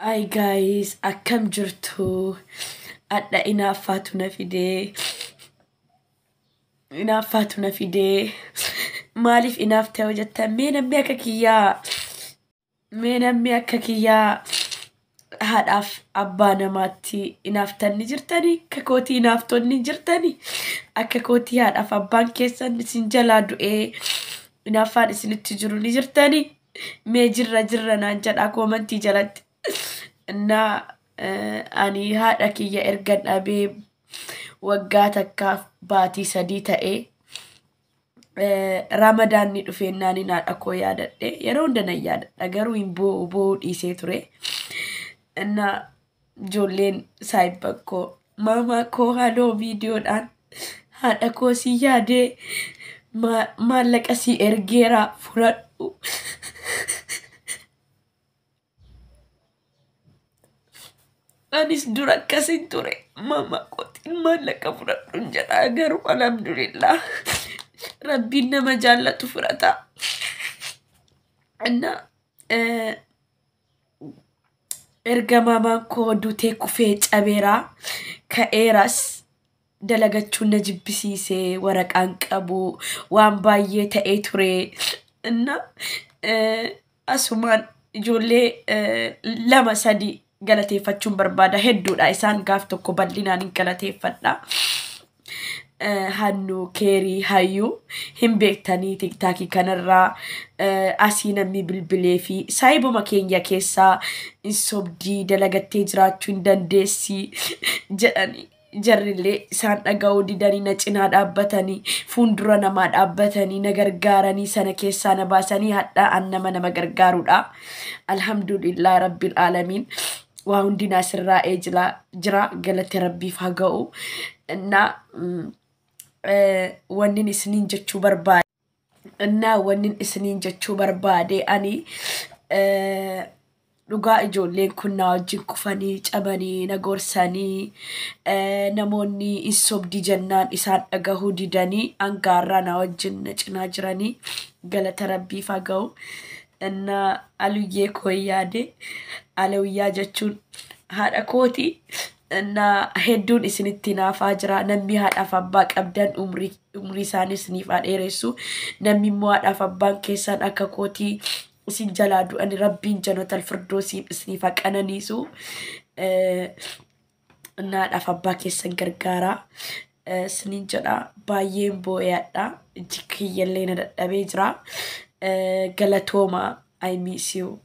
Hi gaayis! Akkam jirtu? Hadha inaaffaatu na fidee. Inaaffaatu na fidee. Maaliif inaaf ta'u jetta? Mee namni akka kiyyaa? Mee namni akka kiyyaa? Haadhaaf abbaa namaatti inaaftanni jirtanii? Akka kootii inaaftonni jirtani? Akka kootii haadhaaf abbaan keessan isin jalaa du'ee inaaffaan isinitti jiru ni Mee jirra jirra naan jedhaa koomantii jalatti. እና eh, ani haadha kiyya erga dhabee waggaa takkaaf baatii sadii ta'ee eh, ramadaan ni dhufeennaan haadha koo yaadadhe yeroo hunda yaadadha garuu hin boo'u boo'u dhiisee ture እና ijoolleen saayibbaan koo maamaa koo haaloo viidiyoodhaan haadha koo si yaadee maallaqa si ergeera furadhu. Anis dura akkasin ture. Mama qotiin maallaqa fudhadhuun jedhaa garuu alhamdulillah. Rabbiin nama jaallatu fudhata. Inna eh, erga mamaan koo dutee kufee cabeeraa ka'eeras dalagachuun na jibbisiisee waraqaan qabu waan baay'ee ta'ee ture. Inna eh, asumaan ijoollee eh, lama sadii galateeffachuun barbaada hedduudha. Isaan gaaf tokko bal'inaan galateeffadha. Eh, Hannu keerii hayyuu hin beektanii tiktaakii kanarraa eh, asii namni bilbileefi fi saayibuma keenya keessaa sobdii dalagattee jiraachuu hin dandeessi jedhanii. Jarrillee isaan dhaga'uu didanii na cinaa dhaabbatanii fuuldura namaa dhaabbatanii na gargaaranii sana keessaa na baasanii hadhaa annama nama gargaarudha. Alhamdulillah rabbil aalamiin. waa hundinaa asirraa'ee jira galatti rabbiif haa ga'u innaa wannin isiniin jechuu barbaade innaa wanni isiniin jechuu barbaade ani dhugaa ijoolleen kun na wajjin kufanii cabanii na gorsanii namoonni insobdi jennaan isaan dhagahuu didanii hangaarraa na wajjin na cinaa jiranii galata rabbiif haa ga'u. እና aluyyee kooyyaadee alawiyyaa jechuun haadha kootii Inna hedduun isinitti naafaa jira. Namni haadhaaf abbaa qabdan umrii isaanii niif haa dheeressu. Namni immoo haadhaaf abbaa keessan akka kootii isin jalaa du'an rabbiin janotal firdoosiin isiniif haa qananiisu. Inna eh, haadhaaf abbaa keessan gargaaraa eh, Isiniin jedhaa baay'een boo'eedha. Ijji kiyyallee na dadhabee jira. Uh, galatoma, I miss you.